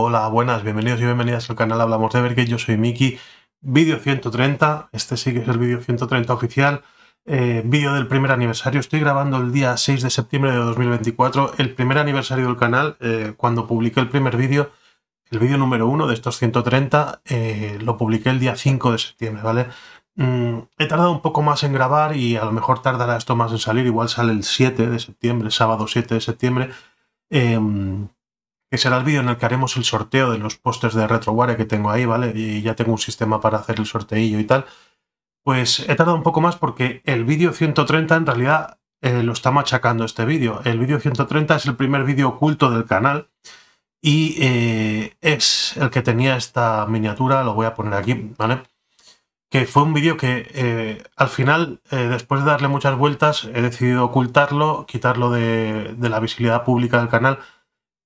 Hola, buenas, bienvenidos y bienvenidas al canal Hablamos de Evergate, yo soy Miki, vídeo 130, este sí que es el vídeo 130 oficial, eh, vídeo del primer aniversario, estoy grabando el día 6 de septiembre de 2024, el primer aniversario del canal, eh, cuando publiqué el primer vídeo, el vídeo número 1 de estos 130, eh, lo publiqué el día 5 de septiembre, ¿vale? Mm, he tardado un poco más en grabar y a lo mejor tardará esto más en salir, igual sale el 7 de septiembre, sábado 7 de septiembre. Em, que será el vídeo en el que haremos el sorteo de los pósters de RetroWare que tengo ahí, ¿vale? Y ya tengo un sistema para hacer el sorteillo y tal. Pues he tardado un poco más porque el vídeo 130 en realidad eh, lo está machacando este vídeo. El vídeo 130 es el primer vídeo oculto del canal y eh, es el que tenía esta miniatura, lo voy a poner aquí, ¿vale? Que fue un vídeo que eh, al final, después de darle muchas vueltas, he decidido ocultarlo, quitarlo de, de la visibilidad pública del canal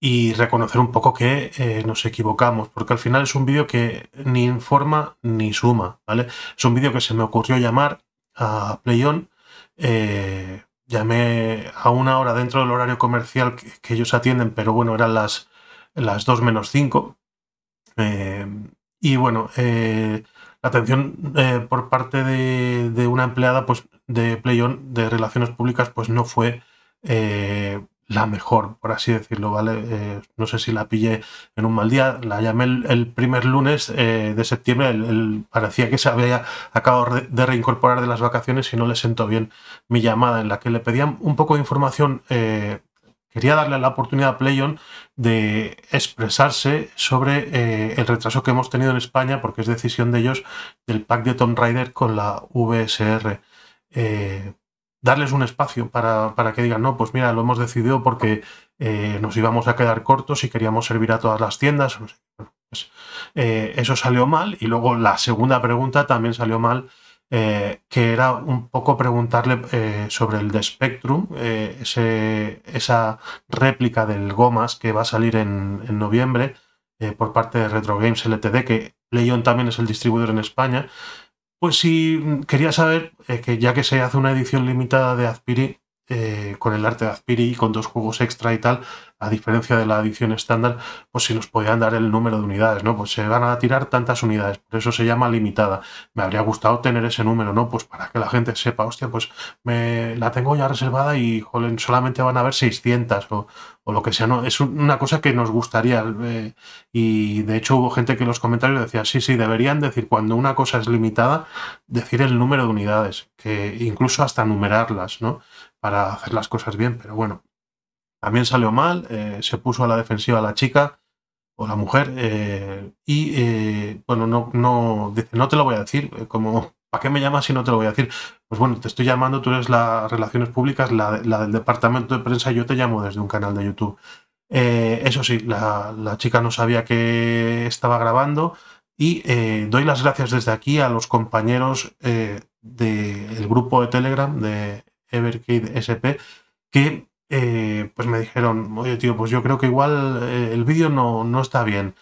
y reconocer un poco que eh, nos equivocamos, porque al final es un vídeo que ni informa ni suma, ¿vale? Es un vídeo que se me ocurrió llamar a PlayOn, eh, llamé a una hora dentro del horario comercial que, ellos atienden, pero bueno, eran las, las 2 menos 5. Eh, y bueno, la atención por parte de, una empleada pues, de PlayOn de Relaciones Públicas pues no fue la mejor, por así decirlo, ¿vale? Eh, no sé si la pillé en un mal día, la llamé el, primer lunes eh, de septiembre, parecía que se había acabado de reincorporar de las vacaciones y no le sentó bien mi llamada en la que le pedían un poco de información. Eh, quería darle la oportunidad a Playon de expresarse sobre el retraso que hemos tenido en España, porque es decisión de ellos del pack de Tomb Raider con la VSR darles un espacio para, para, que digan, no, pues mira, lo hemos decidido porque eh, nos íbamos a quedar cortos y queríamos servir a todas las tiendas. Pues, eh, eso salió mal. Y luego la segunda pregunta también salió mal, eh, que era un poco preguntarle sobre el de Spectrum, ese, esa réplica del Gomas que va a salir en, en noviembre por parte de Retro Games LTD, que Leon también es el distribuidor en España. Pues sí, quería saber, que ya que se hace una edición limitada de Aspiri. Eh, con el arte de Azpiri y con dos juegos extra y tal, a diferencia de la edición estándar, pues si nos podían dar el número de unidades, ¿no? Pues se van a tirar tantas unidades, por eso se llama limitada. Me habría gustado tener ese número, ¿no? Pues para que la gente sepa, hostia, pues me la tengo ya reservada y jolen, solamente van a haber 600 o, lo que sea, ¿no? Es una cosa que nos gustaría eh, y de hecho hubo gente que en los comentarios decía, sí, sí, deberían decir cuando una cosa es limitada, decir el número de unidades, que incluso hasta numerarlas, ¿no? para hacer las cosas bien, pero bueno, también salió mal, eh, se puso a la defensiva la chica o la mujer eh, y eh, bueno, no, no, no te lo voy a decir, como, ¿para qué me llamas si no te lo voy a decir? Pues bueno, te estoy llamando, tú eres las relaciones públicas, la, del departamento de prensa, yo te llamo desde un canal de YouTube. eso sí, la, chica no sabía que estaba grabando y doy las gracias desde aquí a los compañeros del grupo de Telegram de Evercade SP, que eh, pues me dijeron, oye tío, pues yo creo que igual eh, el vídeo no, está bien.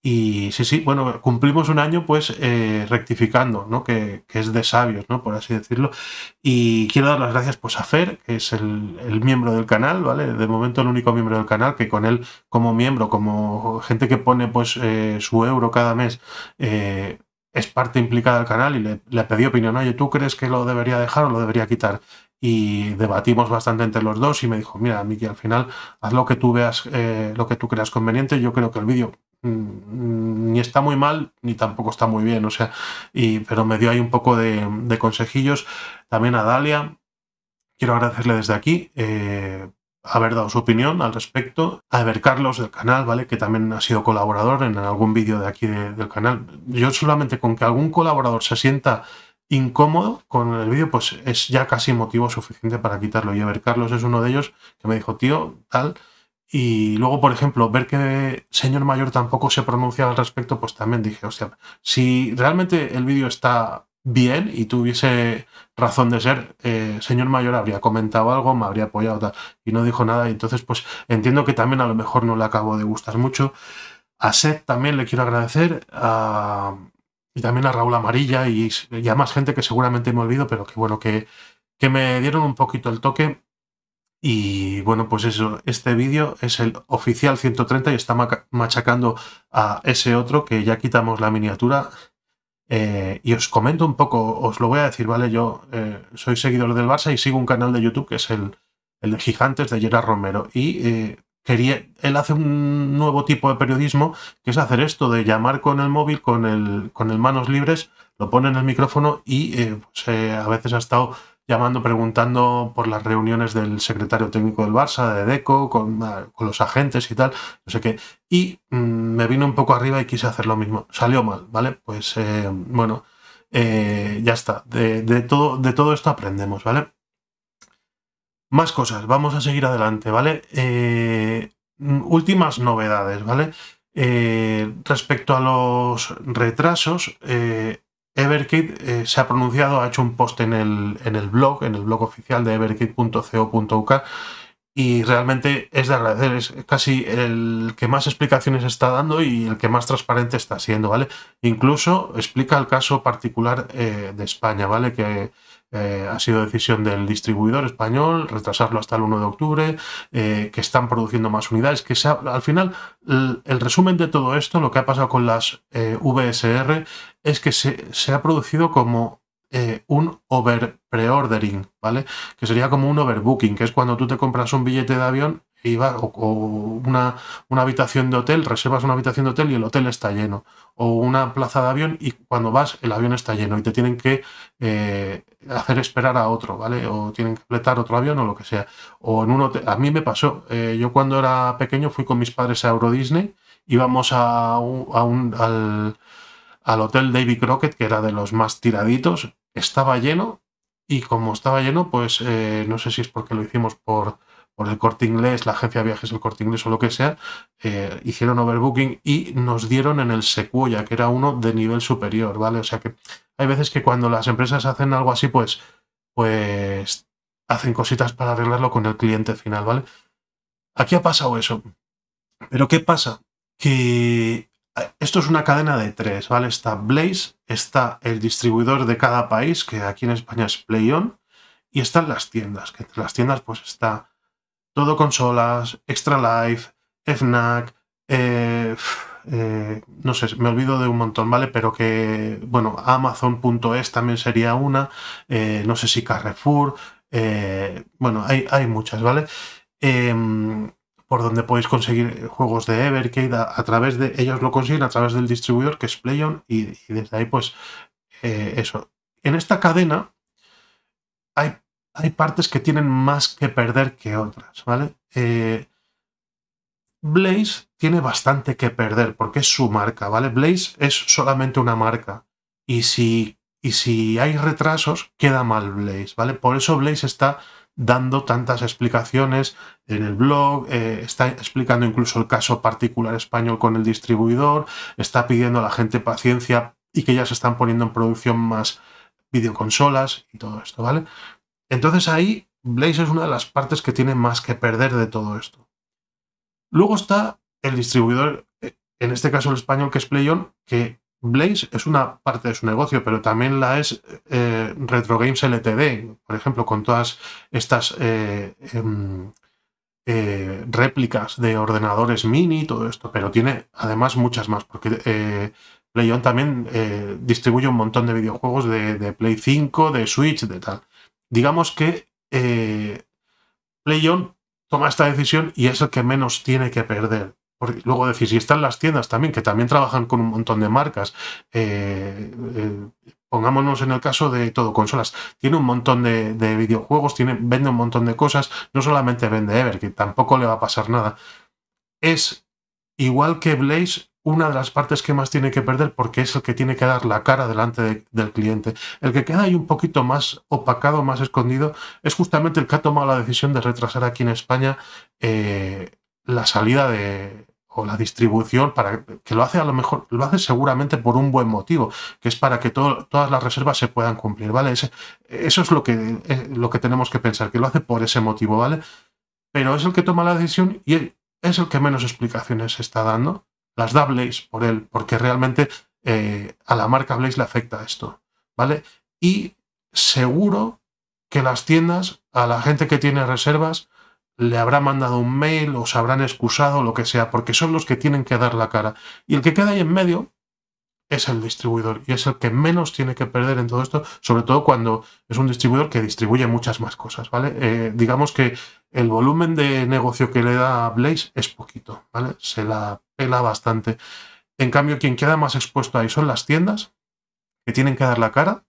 Y sí, sí, bueno, cumplimos un año pues eh, rectificando, ¿no? Que, es de sabios, ¿no? Por así decirlo. Y quiero dar las gracias pues a Fer, que es el, miembro del canal, ¿vale? De momento el único miembro del canal, que con él como miembro, como gente que pone pues su euro cada mes, es parte implicada del canal y le, le pedí opinión, oye, ¿tú crees que lo debería dejar o lo debería quitar? y debatimos bastante entre los dos y me dijo, mira, Miki, al final haz lo que tú veas, eh, lo que tú creas conveniente, yo creo que el vídeo mm, ni está muy mal ni tampoco está muy bien, o sea, y, pero me dio ahí un poco de, consejillos. También a Dalia, quiero agradecerle desde aquí. Eh, haber dado su opinión al respecto. A ver, Carlos del canal, ¿vale? Que también ha sido colaborador en algún vídeo de aquí del canal. Yo solamente con que algún colaborador se sienta incómodo con el vídeo, pues es ya casi motivo suficiente para quitarlo. Y a ver, Carlos es uno de ellos que me dijo, tío, tal. Y luego, por ejemplo, ver que Señor Mayor tampoco se pronuncia al respecto, pues también dije, hostia, si realmente el vídeo está bien y tuviese razón de ser, eh, señor mayor habría comentado algo, me habría apoyado y no dijo nada. Y entonces, pues entiendo que también a lo mejor no le acabo de gustar mucho. A Seth también le quiero agradecer, a, y también a Raúl Amarilla y, a más gente que seguramente me olvido, pero que bueno, que, que me dieron un poquito el toque. Y bueno, pues eso, este vídeo es el oficial 130 y está machacando a ese otro que ya quitamos la miniatura. Eh, y os comento un poco, os lo voy a decir, ¿vale? Yo eh, soy seguidor del Barça y sigo un canal de YouTube que es el, el de Gigantes de Gerard Romero. Y eh, él hace un nuevo tipo de periodismo, que es hacer esto de llamar con el móvil, con el, con el manos libres, lo pone en el micrófono y eh, pues, eh, a veces ha estado llamando, preguntando por las reuniones del secretario técnico del Barça, de Deco, con, ah, los agentes y tal, no sé qué. Y mm, me vino un poco arriba y quise hacer lo mismo. Salió mal, ¿vale? Pues eh, bueno, ya está. de, todo, de todo esto aprendemos, ¿vale? Más cosas, vamos a seguir adelante, ¿vale? Eh, últimas novedades, ¿vale? Eh, respecto a los retrasos, Everkid eh, Everkit se ha pronunciado, ha hecho un post en el, en el blog, en el blog oficial de everkit.co.uk y realmente es de agradecer, es casi el que más explicaciones está dando y el que más transparente está siendo, ¿vale? Incluso explica el caso particular de España, ¿vale? Que eh, ha sido decisión del distribuidor español retrasarlo hasta el 1 de octubre, eh, que están produciendo más unidades, que se al final el, resumen de todo esto, lo que ha pasado con las eh, VSR, es que se, ha producido como un over preordering, ¿vale? Que sería como un overbooking, que es cuando tú te compras un billete de avión iba o, una, habitación de hotel, reservas una habitación de hotel y el hotel está lleno, o una plaza de avión y cuando vas el avión está lleno y te tienen que eh, hacer esperar a otro, ¿vale? O tienen que completar otro avión o lo que sea. O en un hotel, a mí me pasó, eh, yo cuando era pequeño fui con mis padres a Euro Disney, íbamos a a un, al, hotel Davy Crockett, que era de los más tiraditos, estaba lleno y como estaba lleno, pues eh, no sé si es porque lo hicimos por por el corte inglés, la agencia de viajes, el corte inglés o lo que sea, eh, hicieron overbooking y nos dieron en el Secuoya, que era uno de nivel superior, ¿vale? O sea que hay veces que cuando las empresas hacen algo así, pues, pues hacen cositas para arreglarlo con el cliente final, ¿vale? Aquí ha pasado eso. Pero ¿qué pasa? Que eh, esto es una cadena de tres, ¿vale? Está Blaze, está el distribuidor de cada país, que aquí en España es PlayOn, y están las tiendas, que entre las tiendas pues está todo consolas, Extra Life, FNAC, eh, eh, no sé, me olvido de un montón, ¿vale? Pero que, bueno, Amazon.es también sería una, eh, no sé si Carrefour, bueno, hay, hay, muchas, ¿vale? Em, por donde podéis conseguir juegos de Evercade a, través de, ellos lo consiguen a través del distribuidor que es PlayOn y desde ahí pues eso. En esta cadena hay hay partes que tienen más que perder que otras, ¿vale? Eh, Blaze tiene bastante que perder porque es su marca, ¿vale? Blaze es solamente una marca y si, y si hay retrasos queda mal Blaze, ¿vale? Por eso Blaze está dando tantas explicaciones en el blog, eh, está explicando incluso el caso particular español con el distribuidor, está pidiendo a la gente paciencia y que ya se están poniendo en producción más videoconsolas y todo esto, ¿vale? Entonces ahí Blaze es una de las partes que tiene más que perder de todo esto. Luego está el distribuidor, eh, en este caso el español, que es PlayOn, que Blaze es una parte de su negocio, pero también la es eh, Retro Games LTD, por ejemplo, con todas estas eh, em, réplicas de ordenadores mini, todo esto, pero tiene además muchas más, porque PlayOn también distribuye un montón de videojuegos de, de Play 5, de Switch, de tal digamos que eh, PlayOn toma esta decisión y es el que menos tiene que perder. Porque luego decís si están las tiendas también, que también trabajan con un montón de marcas, eh, eh, pongámonos en el caso de todo consolas, tiene un montón de, videojuegos, tiene, vende un montón de cosas, no solamente vende Ever, que tampoco le va a pasar nada. Es igual que Blaze, una de las partes que más tiene que perder porque es el que tiene que dar la cara delante del cliente. El que queda ahí un poquito más opacado, más escondido, es justamente el que ha tomado la decisión de retrasar aquí en España eh, la salida de o la distribución para que lo hace a lo mejor lo hace seguramente por un buen motivo que es para que todas las reservas se puedan cumplir vale eso es lo que es eh, lo que tenemos que pensar que lo hace por ese motivo vale pero es el que toma la decisión y es el que menos explicaciones está dando las da Blaze por él, porque realmente eh, a la marca Blaze le afecta esto, ¿vale? Y seguro que las tiendas, a la gente que tiene reservas, le habrá mandado un mail o se habrán excusado, lo que sea, porque son los que tienen que dar la cara. Y el que queda ahí en medio, es el distribuidor y es el que menos tiene que perder en todo esto, sobre todo cuando es un distribuidor que distribuye muchas más cosas, ¿vale? Eh, digamos que el volumen de negocio que le da Blaze es poquito, ¿vale? Se la pela bastante. En cambio, quien queda más expuesto ahí son las tiendas, que tienen que dar la cara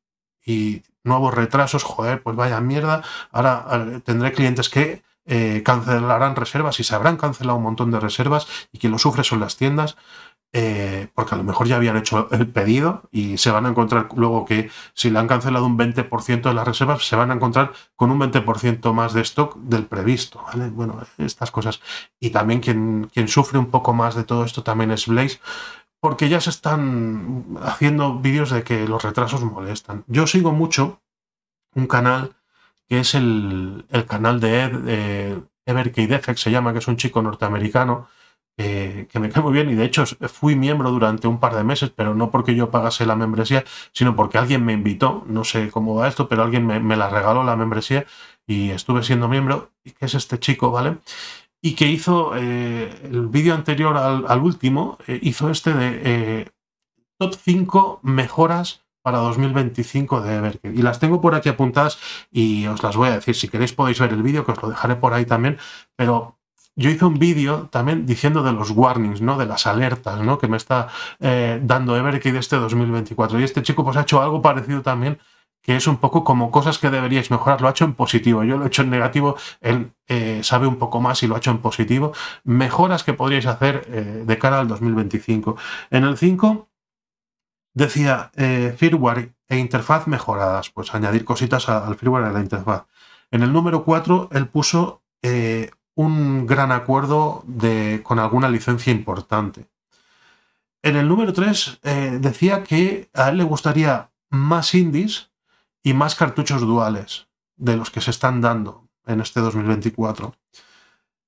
y nuevos retrasos, joder, pues vaya mierda, ahora eh, tendré clientes que eh, cancelarán reservas y se habrán cancelado un montón de reservas y quien lo sufre son las tiendas. Eh, porque a lo mejor ya habían hecho el pedido y se van a encontrar luego que si le han cancelado un 20% de las reservas, se van a encontrar con un 20% más de stock del previsto. Bueno, estas cosas. Y también quien, quien sufre un poco más de todo esto también es Blaze, porque ya se están haciendo vídeos de que los retrasos molestan. Yo sigo mucho un canal que es el, canal de Ed, eh, se llama, que es un chico norteamericano eh, que me cae muy bien y de hecho fui miembro durante un par de meses, pero no porque yo pagase la membresía, sino porque alguien me invitó, no sé cómo va esto, pero alguien me, la regaló la membresía y estuve siendo miembro, y que es este chico, ¿vale? Y que hizo eh, el vídeo anterior al, último, eh, hizo este de top 5 mejoras para 2025 de Y las tengo por aquí apuntadas y os las voy a decir. Si queréis podéis ver el vídeo, que os lo dejaré por ahí también, pero yo hice un vídeo también diciendo de los warnings, ¿no? De las alertas, ¿no? Que me está eh, dando Everkey de este 2024. Y este chico pues ha hecho algo parecido también, que es un poco como cosas que deberíais mejorar. Lo ha hecho en positivo, yo lo he hecho en negativo, él eh, sabe un poco más y lo ha hecho en positivo. Mejoras que podríais hacer eh, de cara al 2025. En el 5 decía firmware e interfaz mejoradas, pues añadir cositas al firmware a la interfaz. En el número 4 él puso un gran acuerdo de, con alguna licencia importante. En el número 3 eh, decía que a él le gustaría más indies y más cartuchos duales de los que se están dando en este 2024.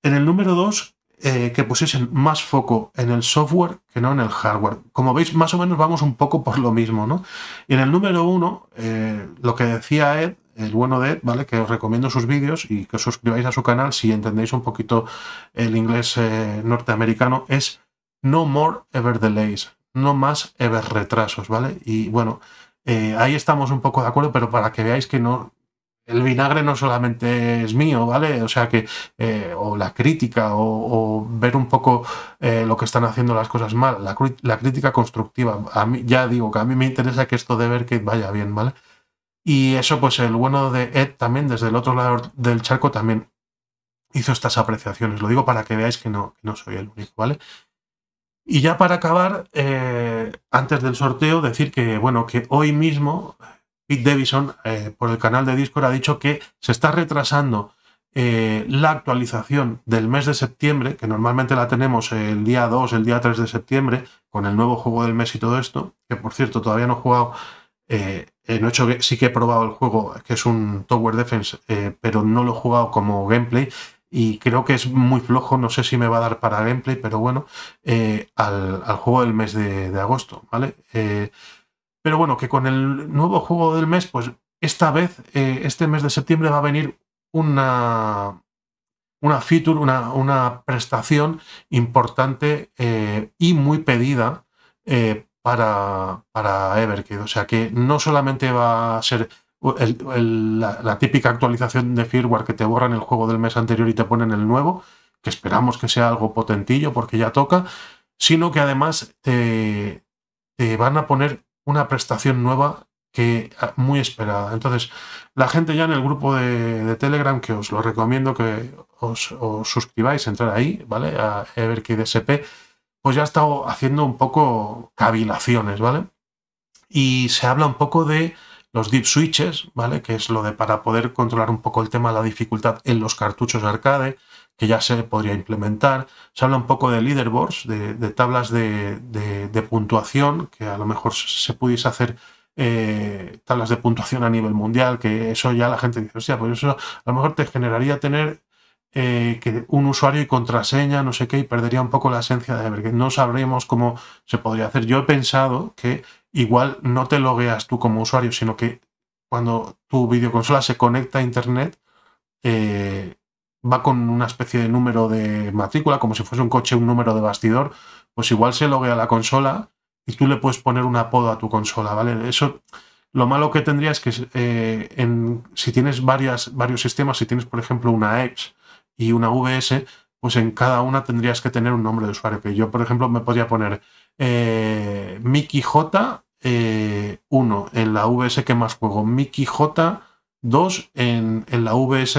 En el número 2, eh, que pusiesen más foco en el software que no en el hardware. Como veis, más o menos vamos un poco por lo mismo, ¿no? Y en el número 1, eh, lo que decía Ed el bueno de ¿vale? Que os recomiendo sus vídeos y que os suscribáis a su canal si entendéis un poquito el inglés eh, norteamericano, es No More Ever Delays, no más ever retrasos, ¿vale? Y bueno, eh, ahí estamos un poco de acuerdo, pero para que veáis que no, el vinagre no solamente es mío, ¿vale? O sea que, eh, o la crítica, o, ver un poco lo que están haciendo las cosas mal, la, la, crítica constructiva. A mí, ya digo que a mí me interesa que esto de ver que vaya bien, ¿vale? Y eso, pues el bueno de Ed también, desde el otro lado del charco, también hizo estas apreciaciones. Lo digo para que veáis que no, soy el único, ¿vale? Y ya para acabar, eh, antes del sorteo, decir que, bueno, que hoy mismo eh, Pete Davison, eh, por el canal de Discord, ha dicho que se está retrasando la actualización del mes de septiembre, que normalmente la tenemos el día 2, el día 3 de septiembre, con el nuevo juego del mes y todo esto, que por cierto todavía no he jugado eh, no he hecho, sí que he probado el juego, que es un Tower Defense, eh, pero no lo he jugado como gameplay. Y creo que es muy flojo, no sé si me va a dar para gameplay, pero bueno, eh, al, juego del mes de, agosto, ¿vale? Eh, pero bueno, que con el nuevo juego del mes, pues esta vez, este mes de septiembre va a venir una, una feature, una, una prestación importante y muy pedida para, para O sea que no solamente va a ser la, típica actualización de firmware que te borran el juego del mes anterior y te ponen el nuevo, que esperamos que sea algo potentillo porque ya toca, sino que además te, van a poner una prestación nueva que ah, muy esperada. Entonces, la gente ya en el grupo de, Telegram, que os lo recomiendo que os, suscribáis, entrar ahí, ¿vale? A Everkid SP pues ya ha estado haciendo un poco cavilaciones, ¿vale? Y se habla un poco de los deep switches, ¿vale? Que es lo de para poder controlar un poco el tema de la dificultad en los cartuchos arcade, que ya se podría implementar. Se habla un poco de leaderboards, de, tablas de, puntuación, que a lo mejor se pudiese hacer eh, tablas de puntuación a nivel mundial, que eso ya la gente dice, sea pues eso a lo mejor te generaría tener eh, que un usuario y contraseña, no sé qué, y perdería un poco la esencia de que No sabremos cómo se podría hacer. Yo he pensado que igual no te logueas tú como usuario, sino que cuando tu videoconsola se conecta a Internet, eh, va con una especie de número de matrícula, como si fuese un coche, un número de bastidor, pues igual se loguea la consola y tú le puedes poner un apodo a tu consola, ¿vale? Eso, lo malo que tendría es que eh, si tienes varios sistemas, si tienes, por ejemplo, una apps y una VS, pues en cada una tendrías que tener un nombre de usuario. Que yo, por ejemplo, me podría poner eh, Mickey J1 eh, en la VS que más juego, Mickey J2 en, la VS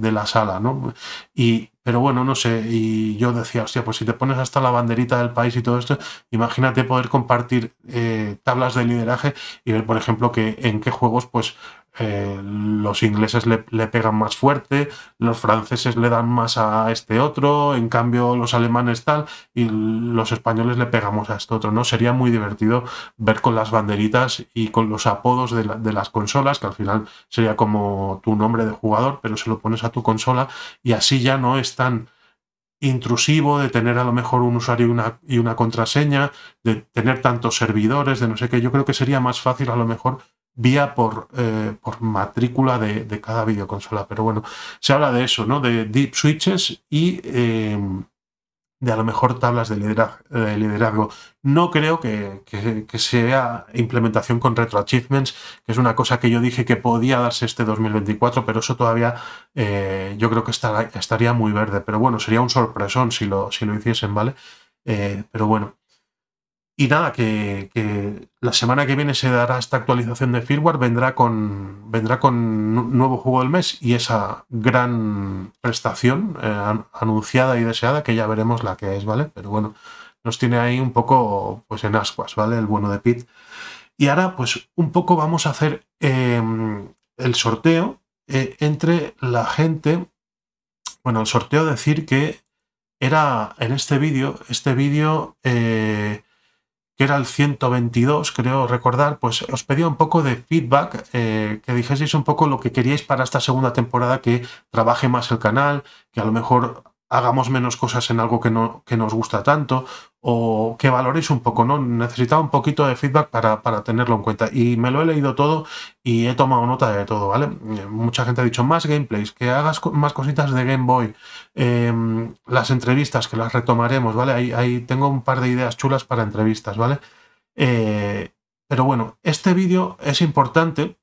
de, la sala, ¿no? Y, pero bueno, no sé, y yo decía, hostia, pues si te pones hasta la banderita del país y todo esto, imagínate poder compartir eh, tablas de lideraje y ver, por ejemplo, que en qué juegos, pues eh, los ingleses le, pegan más fuerte, los franceses le dan más a este otro, en cambio los alemanes tal, y los españoles le pegamos a este otro, ¿no? Sería muy divertido ver con las banderitas y con los apodos de, las consolas, que al final sería como tu nombre de jugador, pero se lo pones a tu consola y así ya no es tan intrusivo de tener a lo mejor un usuario una, y una contraseña, de tener tantos servidores, de no sé qué, yo creo que sería más fácil a lo mejor vía por, eh, por matrícula de, cada videoconsola. Pero bueno, se habla de eso, ¿no? De deep switches y em, de a lo mejor tablas de eh, liderazgo. No creo que, sea implementación con retroachievements, que es una cosa que yo dije que podía darse este 2024, pero eso todavía eh, yo creo que estaría muy verde. Pero bueno, sería un sorpresón si lo, si lo hiciesen, ¿vale? pero bueno. Y nada, que, la semana que viene se dará esta actualización de firmware, vendrá con, vendrá con nuevo juego del mes y esa gran prestación eh, anunciada y deseada, que ya veremos la que es, ¿vale? Pero bueno, nos tiene ahí un poco pues en ascuas, ¿vale? El bueno de Pit. Y ahora, pues un poco vamos a hacer em, el sorteo eh, entre la gente. Bueno, el sorteo decir que era en este vídeo, este vídeo... Eh, que era el 122, creo recordar, pues os pedía un poco de feedback, eh, que dijeseis un poco lo que queríais para esta segunda temporada, que trabaje más el canal, que a lo mejor hagamos menos cosas en algo que, no, que nos gusta tanto o que valoréis un poco, ¿no? Necesitaba un poquito de feedback para, tenerlo en cuenta. Y me lo he leído todo y he tomado nota de todo, ¿vale? Eh, mucha gente ha dicho más gameplays, que hagas más cositas de Game Boy, em, las entrevistas, que las retomaremos, ¿vale? Ahí, tengo un par de ideas chulas para entrevistas, ¿vale? Eh, pero bueno, este vídeo es importante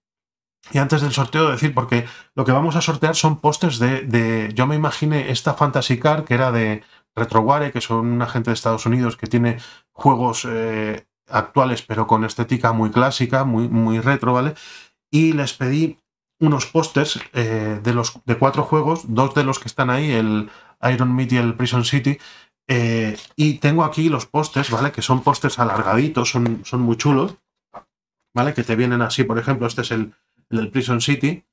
y antes del sorteo decir, porque lo que vamos a sortear son pósters de, yo me imaginé esta Fantasy Car que era de Retroware, que son un agente de Estados Unidos que tiene juegos eh, actuales pero con estética muy clásica, muy, muy retro, ¿vale? Y les pedí unos pósters eh, de, los, de cuatro juegos, dos de los que están ahí, el Iron Meat y el Prison City, eh, y tengo aquí los pósters, ¿vale? Que son pósters alargaditos, son, son muy chulos, ¿vale? Que te vienen así, por ejemplo, este es el del Prison City.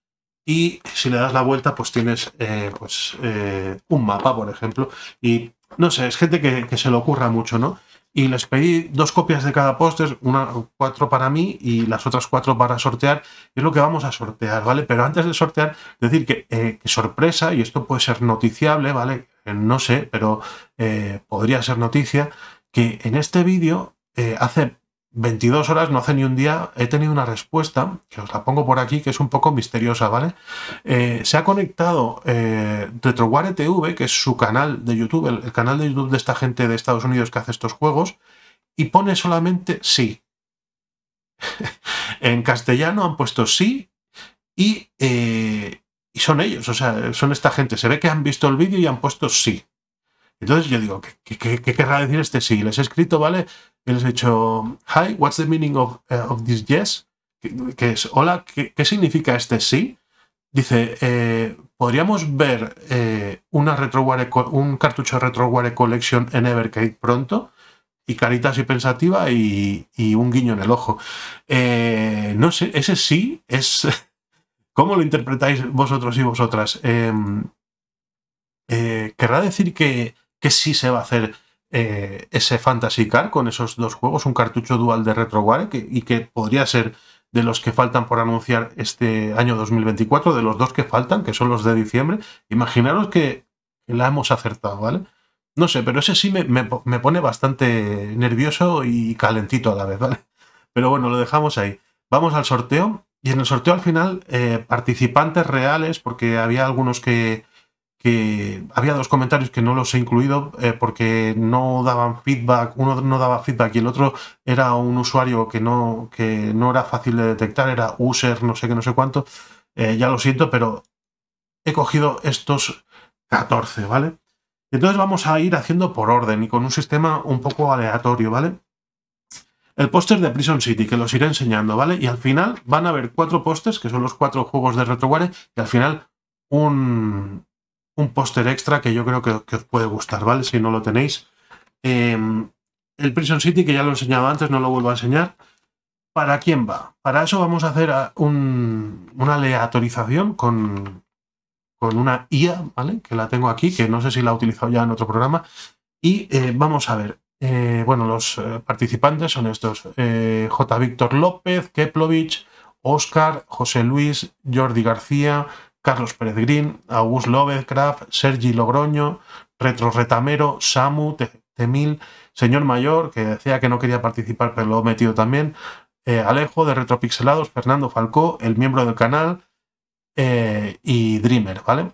Y si le das la vuelta, pues tienes eh, pues, eh, un mapa, por ejemplo. Y no sé, es gente que, se le ocurra mucho, ¿no? Y les pedí dos copias de cada póster, una cuatro para mí y las otras cuatro para sortear. es lo que vamos a sortear, ¿vale? Pero antes de sortear, decir que, eh, que sorpresa, y esto puede ser noticiable, ¿vale? No sé, pero podría ser noticia, que en este vídeo, hace 22 horas, no hace ni un día, he tenido una respuesta, que os la pongo por aquí, que es un poco misteriosa, ¿vale? Eh, se ha conectado eh, TV, que es su canal de YouTube, el, canal de YouTube de esta gente de Estados Unidos que hace estos juegos, y pone solamente sí. en castellano han puesto sí y, eh, y son ellos, o sea, son esta gente. Se ve que han visto el vídeo y han puesto sí. Entonces yo digo, ¿qué, querrá decir este sí? Les he escrito, ¿vale? Y les he dicho, hi, what's the meaning of, eh, this yes? Que, es, hola, ¿qué, significa este sí? Dice, eh, ¿podríamos ver eh, una retroware, un cartucho Retroware Collection en Evercade pronto? Y caritas y pensativa y, un guiño en el ojo. no sé, ese sí es... ¿Cómo lo interpretáis vosotros y vosotras? Em, ¿Querrá decir que que sí se va a hacer eh, ese Fantasy Car con esos dos juegos, un cartucho dual de RetroWare y que podría ser de los que faltan por anunciar este año 2024, de los dos que faltan, que son los de diciembre. Imaginaros que la hemos acertado, ¿vale? No sé, pero ese sí me, pone bastante nervioso y calentito a la vez, ¿vale? Pero bueno, lo dejamos ahí. Vamos al sorteo. Y en el sorteo al final, eh, participantes reales, porque había algunos que, que había dos comentarios que no los he incluido eh, porque no daban feedback, uno no daba feedback y el otro era un usuario que no, que no era fácil de detectar, era user, no sé qué, no sé cuánto. Eh, ya lo siento, pero he cogido estos 14, ¿vale? Entonces vamos a ir haciendo por orden y con un sistema un poco aleatorio, ¿vale? El póster de Prison City, que los iré enseñando, ¿vale? Y al final van a haber cuatro pósters, que son los cuatro juegos de Retroware, y al final un, un póster extra que yo creo que, os puede gustar, ¿vale? Si no lo tenéis. Em, el Prison City, que ya lo enseñaba antes, no lo vuelvo a enseñar. ¿Para quién va? Para eso vamos a hacer una aleatorización con, una IA, ¿vale? Que la tengo aquí, que no sé si la he utilizado ya en otro programa. Y eh, vamos a ver. Eh, bueno, los eh, participantes son estos: J. Víctor López, Keplovich, Oscar, José Luis, Jordi García, Carlos Pérez Green, August Lovecraft, Sergi Logroño, Retro Retamero, Samu, Temil, Señor Mayor, que decía que no quería participar, pero lo he metido también, eh, Alejo de Retropixelados, Fernando Falcó, el miembro del canal, eh, y Dreamer, ¿vale?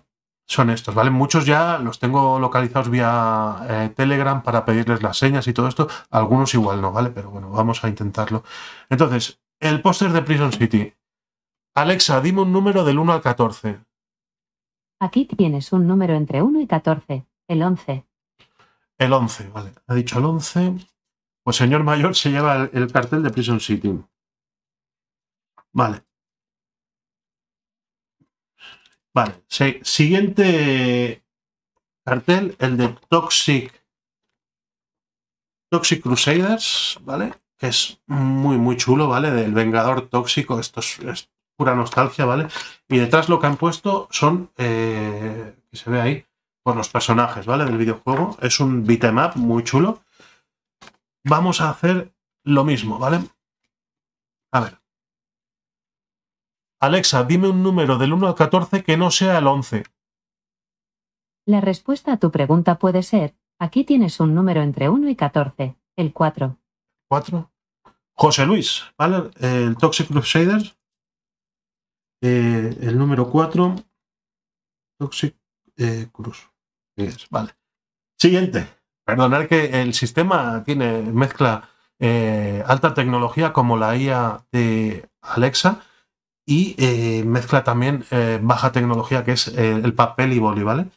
Son estos, ¿vale? Muchos ya los tengo localizados vía eh, Telegram para pedirles las señas y todo esto. Algunos igual no, ¿vale? Pero bueno, vamos a intentarlo. Entonces, el póster de Prison City. Alexa, dime un número del 1 al 14. Aquí tienes un número entre 1 y 14, el 11. El 11, vale. Ha dicho el 11. Pues señor mayor se lleva el, cartel de Prison City. Vale. Vale. Siguiente cartel, el de Toxic. Toxic Crusaders, ¿vale? Que es muy, muy chulo, ¿vale? Del Vengador Tóxico. Esto es pura nostalgia, ¿vale? Y detrás lo que han puesto son, eh, que se ve ahí, por los personajes, ¿vale? Del videojuego. Es un bitmap em muy chulo. Vamos a hacer lo mismo, ¿vale? A ver. Alexa, dime un número del 1 al 14 que no sea el 11. La respuesta a tu pregunta puede ser, aquí tienes un número entre 1 y 14, el 4. 4. José Luis, ¿vale? El Toxic Crusaders eh, el número 4, Toxic eh, Cruz. Vale. Siguiente. Perdonar que el sistema tiene mezcla eh, alta tecnología como la IA de Alexa y eh, mezcla también baja tecnología que es el papel y boli, ¿vale?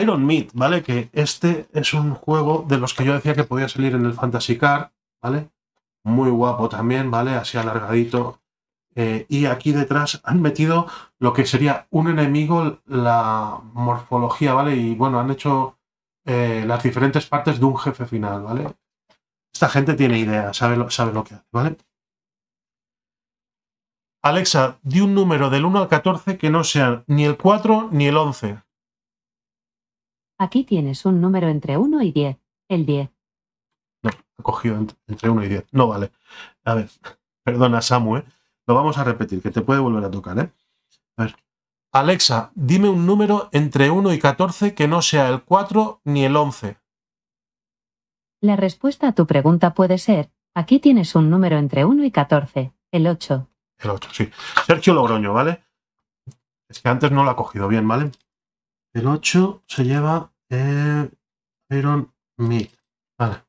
Iron Meat, ¿vale? Que este es un juego de los que yo decía que podía salir en el Fantasy Car, ¿vale? Muy guapo también, ¿vale? Así alargadito. Eh, y aquí detrás han metido lo que sería un enemigo, la morfología, ¿vale? Y bueno, han hecho eh, las diferentes partes de un jefe final, ¿vale? Esta gente tiene idea, sabe lo, que hace, ¿vale? Alexa, di un número del 1 al 14 que no sea ni el 4 ni el 11. Aquí tienes un número entre 1 y 10. El 10. No, ha cogido entre, entre 1 y 10. No vale. A ver, perdona, Samu, ¿eh? Lo vamos a repetir, que te puede volver a tocar, ¿eh? Alexa, dime un número entre 1 y 14 que no sea el 4 ni el 11. La respuesta a tu pregunta puede ser, aquí tienes un número entre 1 y 14, el 8. El 8, sí. Sergio Logroño, ¿vale? Es que antes no lo ha cogido bien, ¿vale? El 8 se lleva Iron eh, Mead, Vale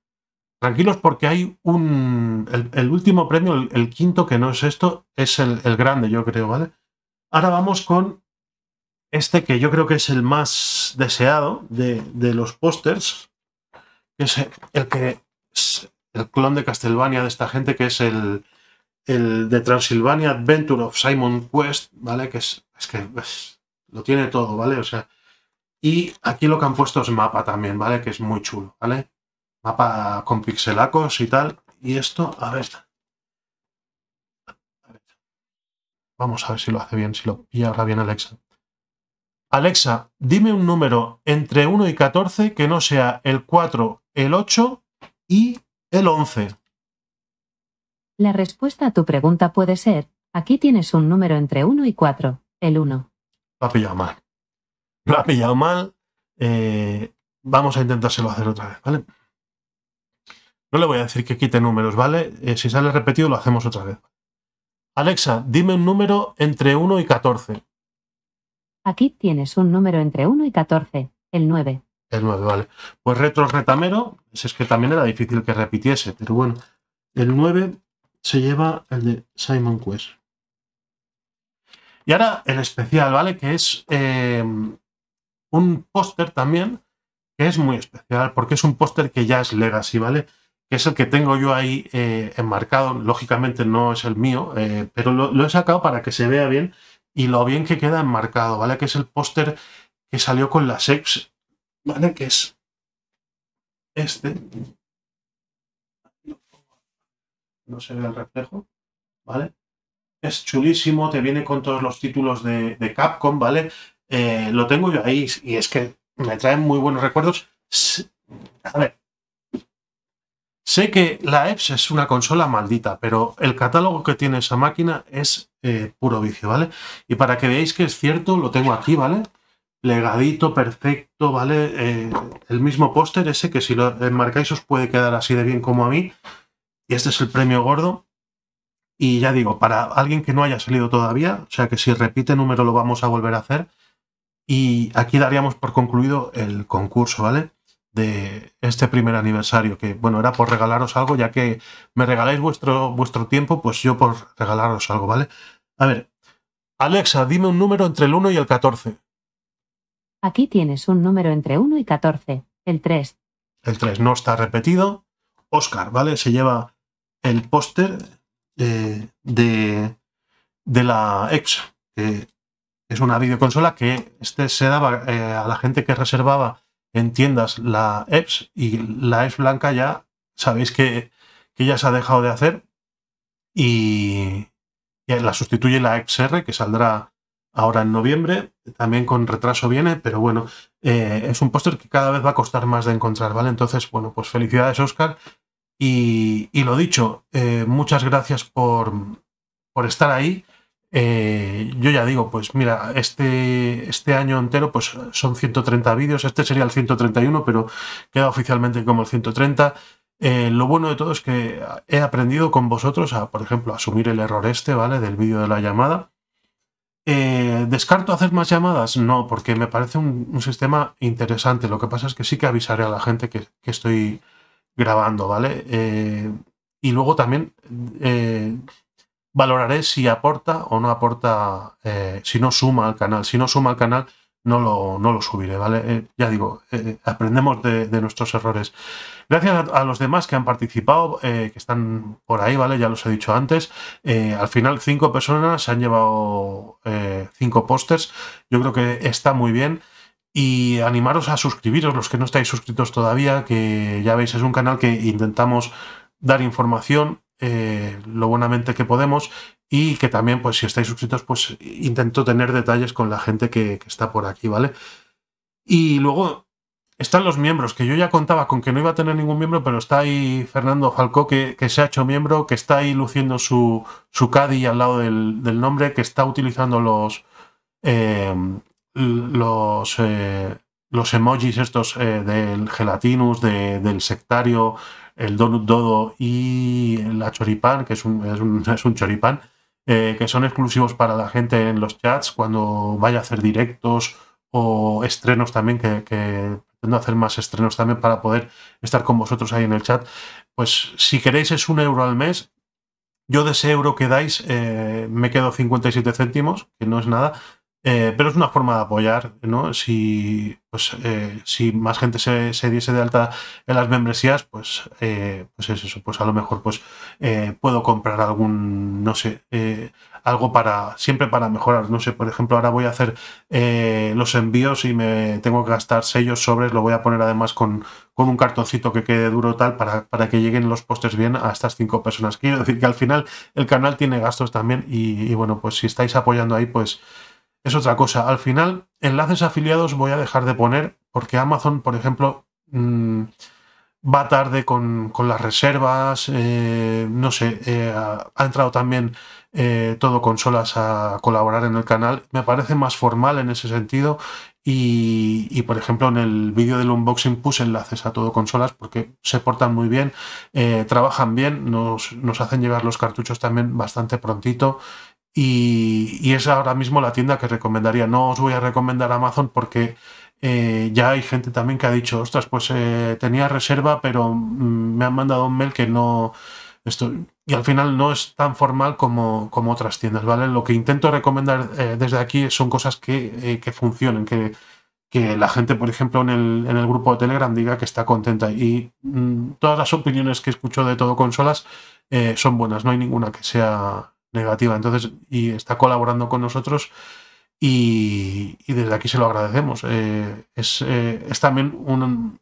tranquilos porque hay un. El, último premio, el, quinto, que no es esto, es el, grande, yo creo, ¿vale? Ahora vamos con este que yo creo que es el más deseado de, los pósters, que es el que el clon de Castlevania de esta gente, que es el, el de Transylvania Adventure of Simon Quest, ¿vale? Que es, es que pues, lo tiene todo, ¿vale? O sea. Y aquí lo que han puesto es mapa también, ¿vale? Que es muy chulo, ¿vale? mapa con pixelacos y tal. Y esto, a ver. Vamos a ver si lo hace bien, si lo pilla ahora bien Alexa. Alexa, dime un número entre 1 y 14 que no sea el 4, el 8 y el 11. La respuesta a tu pregunta puede ser, aquí tienes un número entre 1 y 4, el 1. Lo ha pillado mal. Lo ha pillado mal. Eh, vamos a intentárselo hacer otra vez, ¿vale? No le voy a decir que quite números, ¿vale? Eh, si sale repetido lo hacemos otra vez. Alexa, dime un número entre 1 y 14. Aquí tienes un número entre 1 y 14, el 9. El 9, vale. Pues retro retamero, es que también era difícil que repitiese, pero bueno, el 9 se lleva el de Simon Quest. Y ahora el especial, ¿vale? Que es em, un póster también, que es muy especial, porque es un póster que ya es legacy, ¿vale? que es el que tengo yo ahí eh, enmarcado. Lógicamente no es el mío, eh, pero lo, he sacado para que se vea bien y lo bien que queda enmarcado, ¿vale? Que es el póster que salió con la sex, ¿vale? Que es este. No se ve el reflejo, ¿vale? Es chulísimo, te viene con todos los títulos de, Capcom, ¿vale? Eh, lo tengo yo ahí y es que me traen muy buenos recuerdos. A ver, Sé que la EPS es una consola maldita, pero el catálogo que tiene esa máquina es eh, puro vicio, ¿vale? Y para que veáis que es cierto, lo tengo aquí, ¿vale? Legadito, perfecto, ¿vale? Eh, el mismo póster ese que si lo enmarcáis os puede quedar así de bien como a mí. Y este es el premio gordo. Y ya digo, para alguien que no haya salido todavía, o sea que si repite número lo vamos a volver a hacer. Y aquí daríamos por concluido el concurso, ¿vale? de este primer aniversario, que bueno, era por regalaros algo, ya que me regaláis vuestro, vuestro tiempo, pues yo por regalaros algo, ¿vale? A ver, Alexa, dime un número entre el 1 y el 14. Aquí tienes un número entre 1 y 14, el 3. El 3 no está repetido. Oscar, ¿vale? Se lleva el póster eh, de, de la EX, que es una videoconsola que este se daba eh, a la gente que reservaba entiendas la EPS y la EPS blanca ya sabéis que, ya se ha dejado de hacer y, la sustituye la R que saldrá ahora en noviembre, también con retraso viene, pero bueno, eh, es un póster que cada vez va a costar más de encontrar, ¿vale? Entonces, bueno, pues felicidades Oscar y, lo dicho, eh, muchas gracias por, por estar ahí. Eh, yo ya digo, pues mira, este, este año entero pues son 130 vídeos, este sería el 131, pero queda oficialmente como el 130. Eh, lo bueno de todo es que he aprendido con vosotros a, por ejemplo, asumir el error este, ¿vale? Del vídeo de la llamada. Eh, ¿Descarto hacer más llamadas? No, porque me parece un, sistema interesante. Lo que pasa es que sí que avisaré a la gente que estoy grabando, ¿vale? y luego también valoraré si aporta o no aporta, eh, si no suma al canal. Si no suma al canal, no lo, no lo subiré, ¿vale? Eh, ya digo, eh, aprendemos de, nuestros errores. Gracias a, a, los demás que han participado, que están por ahí, ¿vale? Ya los he dicho antes. al final, cinco personas se han llevado cinco pósters. Yo creo que está muy bien. Y animaros a suscribiros, los que no estáis suscritos todavía, que ya veis, es un canal que intentamos dar información eh, lo buenamente que podemos y que también, pues si estáis suscritos, pues intento tener detalles con la gente que, está por aquí, ¿vale? Y luego están los miembros, que yo ya contaba con que no iba a tener ningún miembro, pero está ahí Fernando Falcó, que, se ha hecho miembro, que está ahí luciendo su, su caddy al lado del, nombre, que está utilizando los... Eh, los, eh, los emojis estos del gelatinus, del sectario, el donut dodo y la choripán, que es un, es un, choripán, eh, que son exclusivos para la gente en los chats cuando vaya a hacer directos o estrenos también, que, que pretendo hacer más estrenos también para poder estar con vosotros ahí en el chat. Pues si queréis es un euro al mes. Yo de ese euro que dais eh, me quedo 57 céntimos, que no es nada, eh, pero es una forma de apoyar, ¿no? Si, pues, eh, si más gente se, diese de alta en las membresías, pues, eh, pues es eso, pues a lo mejor pues, puedo comprar algún, no sé, algo para, siempre para mejorar, no sé, por ejemplo, ahora voy a hacer los envíos y me tengo que gastar sellos, sobres, lo voy a poner además con, con un cartoncito que quede duro tal para, para que lleguen los postes bien a estas cinco personas. Quiero decir que al final el canal tiene gastos también y bueno, pues si estáis apoyando ahí, pues es otra cosa. Al final, enlaces afiliados voy a dejar de poner porque Amazon, por ejemplo, mm, va tarde con, las reservas, eh, no sé, eh, ha, entrado también eh, todo consolas a colaborar en el canal. Me parece más formal en ese sentido y, por ejemplo en el vídeo del unboxing puse enlaces a todo consolas porque se portan muy bien, trabajan bien, nos, hacen llevar los cartuchos también bastante prontito y, es ahora mismo la tienda que recomendaría. No os voy a recomendar Amazon porque eh, ya hay gente también que ha dicho, ostras, pues eh, tenía reserva, pero mm, me han mandado un mail que no... y al final no es tan formal como, como otras tiendas, ¿vale? Lo que intento recomendar eh, desde aquí son cosas que, funcionen, que, la gente, por ejemplo, en el, en el, grupo de Telegram diga que está contenta. Y mm, todas las opiniones que escucho de todo consolas son buenas, no hay ninguna que sea negativa. Entonces, y está colaborando con nosotros y, desde aquí se lo agradecemos. Eh, es, eh, es, también un,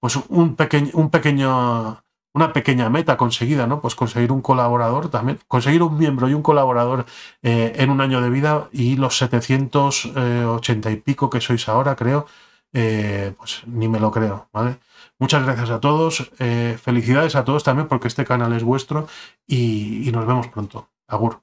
pues un, pequeño, un pequeño, una pequeña meta conseguida, ¿no? Pues conseguir un colaborador también, conseguir un miembro y un colaborador eh, en un año de vida y los 780 y pico que sois ahora, creo, pues ni me lo creo, ¿vale? Muchas gracias a todos, felicidades a todos también porque este canal es vuestro y nos vemos pronto. Agur.